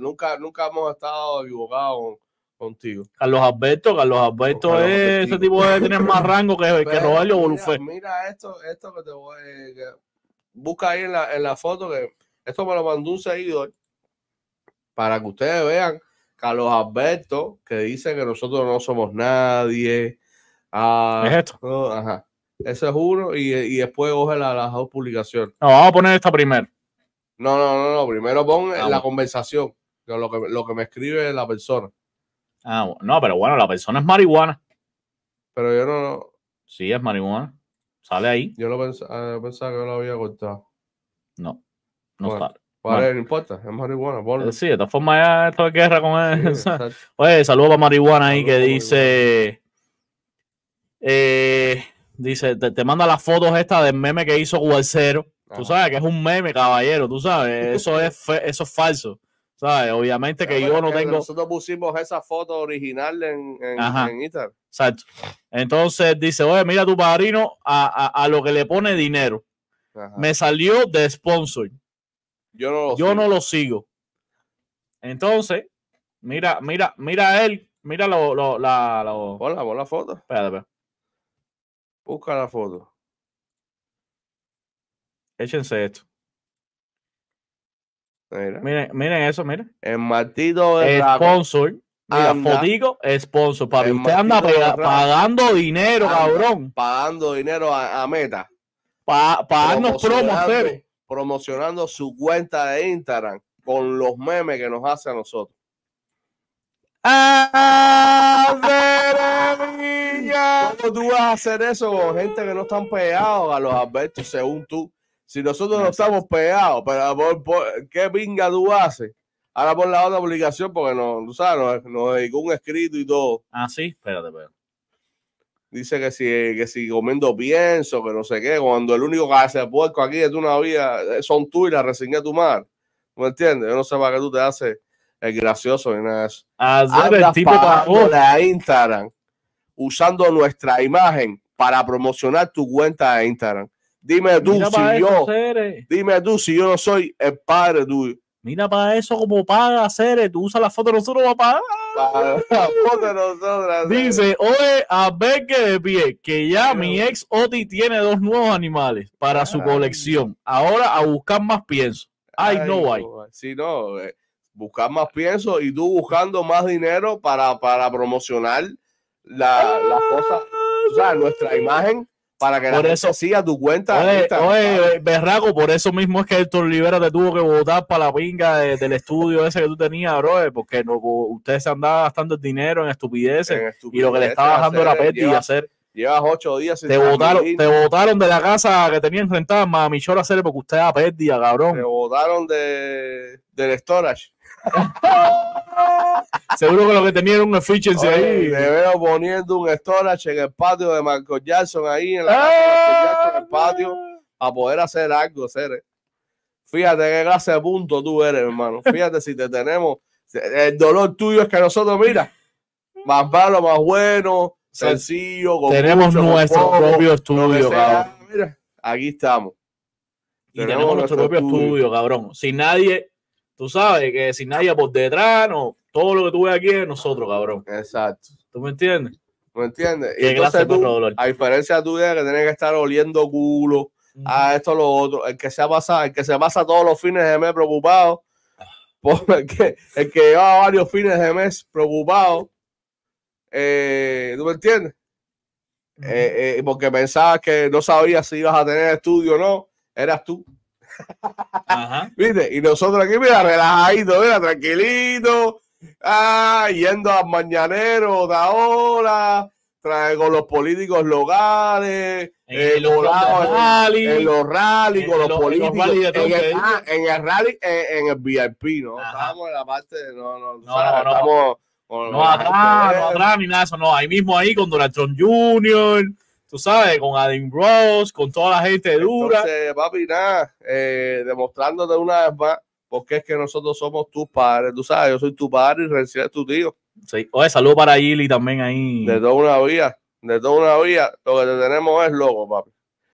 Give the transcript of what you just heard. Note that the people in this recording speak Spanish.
nunca, nunca hemos estado equivocados contigo. Carlos Alberto, Carlos Alberto es ese tipo de tener más rango que, que Rogelio Bolufé. Mira esto, esto que te voy a eh, busca ahí en la, foto que esto me lo mandó un seguidor para que ustedes vean Carlos Alberto que dice que nosotros no somos nadie. Ah, es esto. ajá. Ese es uno y, después coge la, las dos No, vamos a poner esta primero. No, no, no, no. Primero pon la conversación lo que, lo que me escribe la persona. Ah, no, pero bueno, la persona es marihuana. Pero yo no. Sí, es marihuana. Sale ahí. Yo lo pensaba, ah, yo pensaba que lo había cortado. No, no sale. Vale, pues no importa, es marihuana. boludo. Eh, sí, de todas formas, ya esto es guerra con él. Oye, saludo para marihuana ahí que dice. Eh, dice, te, te, manda las fotos estas del meme que hizo Guarcero. Tú sabes que es un meme, caballero, tú sabes. Eso es, eso es falso. ¿Sabes? Obviamente que ah, yo no tengo. Nosotros pusimos esa foto original en, en, Instagram. Exacto. Entonces dice: Oye, mira tu padrino a, lo que le pone dinero. Me salió de sponsor. Yo no lo, yo sigo. No lo sigo. Entonces, mira, mira, mira él. Mira lo, lo, la, foto. espérate. Busca la foto. Échense esto. Miren, eso, miren. El martito de Sponsor. Mira, fotico, sponsor, Usted anda pagando dinero, cabrón. Pagando dinero a, Meta. Pa, pagarnos promos, Promocionando su cuenta de Instagram con los memes que nos hace a nosotros. ¿Cómo tú vas a hacer eso con gente que no están pegados a los advertos, según tú? Si nosotros no estamos pegados, pero ¿qué pinga tú haces? Ahora por la otra obligación, porque no, tú sabes, nos, dedicó un escrito y todo. Ah, sí, espérate, espérate. Dice que si, que si comiendo pienso, que no sé qué, cuando el único que hace puerco aquí es una vida, eh, son tú y la de tu mar ¿Me entiendes? Yo no sé para qué tú te haces el gracioso ni nada de eso. Ah, tipo de Instagram usando nuestra imagen para promocionar tu cuenta de Instagram. Dime tú si yo. Dime tú si yo no soy el padre tuyo. Mira para eso como paga Cere, tú usas la foto de nosotros para pagar. Dice, oye, a ver que de pie, que ya mi ex Oti tiene dos nuevos animales para su colección. Ahora a buscar más pienso. Ay, no hay. Si no, eh, buscar más pienso y tú buscando más dinero para, promocionar la, las cosas, o sea, nuestra ah, imagen que por eso, sí a tu cuenta. Oye, Berraco, por eso mismo es que Héctor Rivera te tuvo que votar para la pinga del estudio ese que tú tenías, bro, porque no, ustedes se andaban gastando el dinero en estupideces, y lo que le estaba bajando era Petty y hacer. Llevas ocho días sin te votaron, Te votaron de la casa que tenían enfrentada a Cere porque usted era pérdida, cabrón. Te votaron del storage. Seguro que lo que tenía era un efficiency ahí. Le veo poniendo un storage en el patio de Marco Jackson ahí en la casa de en el patio ¡Ah! a poder hacer algo, Cere. Eh. Fíjate qué clase de punto tú eres, hermano. Fíjate si te tenemos. El dolor tuyo es que nosotros, mira, más malo, más bueno, sencillo. tenemos nuestro propio estudio, cabrón. Mira, aquí estamos. Y tenemos, nuestro, propio estudio. estudio. cabrón. Sin nadie, tú sabes que sin nadie por detrás, no. Todo lo que tú ves aquí es nosotros, cabrón. Exacto. ¿Tú me entiendes? ¿Me entiendes? ¿Qué Entonces, tú, a diferencia que tienes que estar oliendo culo a esto lo otro, el que se pasa, el que se pasa todos los fines de mes preocupado, porque el que lleva varios fines de mes preocupado, eh, ¿tú me entiendes? Eh, eh, porque pensabas que no sabías si ibas a tener estudio o no, eras tú. ¿Viste? Y nosotros aquí, mira, relajadito, mira, tranquilito, Ah, yendo a mañanero de ahora, con los políticos locales, eh, en, los, rally, en con los, políticos. Ah, en, el, rally, en, el VIP, ¿no? estamos en la parte, no, no, no, no estamos. No, atrás, no atrás, ni nada eso, no. Ahí mismo ahí con Donald Trump Jr., tú sabes, con Adam Ross, con toda la gente dura. Entonces, papi, nada, eh, demostrándote una vez más porque es que nosotros somos tus padres, tú sabes, yo soy tu padre y es tu tío. Sí. Oye, saludo para y también ahí. De toda una vida, de toda una vida, lo que te tenemos es loco, papi.